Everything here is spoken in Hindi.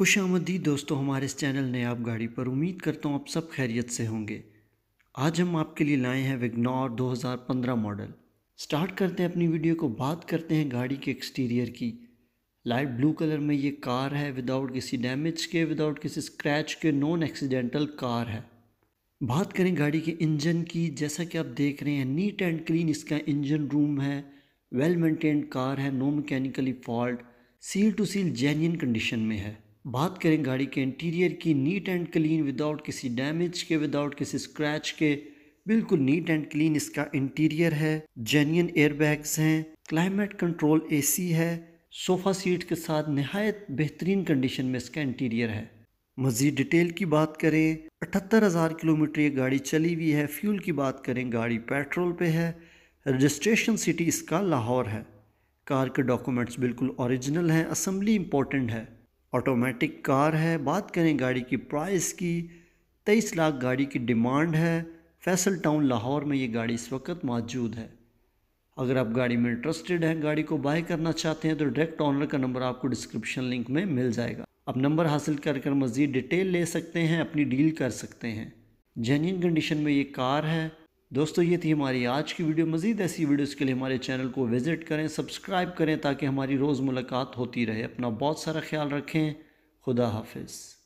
खुश आमदी दोस्तों हमारे इस चैनल ने आप गाड़ी पर उम्मीद करता हूँ आप सब खैरियत से होंगे आज हम आपके लिए लाए हैं विग्नौर 2015 मॉडल स्टार्ट करते हैं अपनी वीडियो को बात करते हैं गाड़ी के एक्सटीरियर की लाइट ब्लू कलर में ये कार है विदाउट किसी डैमेज के विदाउट किसी स्क्रैच के नॉन एक्सीडेंटल कार है बात करें गाड़ी के इंजन की जैसा कि आप देख रहे हैं नीट एंड क्लीन इसका इंजन रूम है वेल मेंटेन्ड कार है no mechanically fault seal to seal genuine condition में है बात करें गाड़ी के इंटीरियर की नीट एंड क्लीन विदाउट किसी डैमेज के विदाउट किसी स्क्रैच के बिल्कुल नीट एंड क्लीन इसका इंटीरियर है जेन्यन एयरबैग्स हैं क्लाइमेट कंट्रोल एसी है सोफ़ा सीट के साथ नहायत बेहतरीन कंडीशन में इसका इंटीरियर है मज़ीद डिटेल की बात करें अठहत्तर हज़ार किलोमीटर ये गाड़ी चली हुई है फ्यूल की बात करें गाड़ी पेट्रोल पे है रजिस्ट्रेशन सिटी इसका लाहौर है कार के डॉक्यूमेंट्स बिल्कुल ओरिजिनल हैं असम्बली इंपॉर्टेंट है ऑटोमेटिक कार है बात करें गाड़ी की प्राइस की तेईस लाख गाड़ी की डिमांड है फैसल टाउन लाहौर में ये गाड़ी इस वक्त मौजूद है अगर आप गाड़ी में इंटरेस्टेड हैं गाड़ी को बाय करना चाहते हैं तो डायरेक्ट ऑनर का नंबर आपको डिस्क्रिप्शन लिंक में मिल जाएगा आप नंबर हासिल कर कर मज़ीद डिटेल ले सकते हैं अपनी डील कर सकते हैं जेन्यन कंडीशन में ये कार है दोस्तों ये थी हमारी आज की वीडियो मज़ीद ऐसी वीडियोज़ के लिए हमारे चैनल को विज़िट करें सब्सक्राइब करें ताकि हमारी रोज़ मुलाकात होती रहे अपना बहुत सारा ख्याल रखें खुदा हाफिज़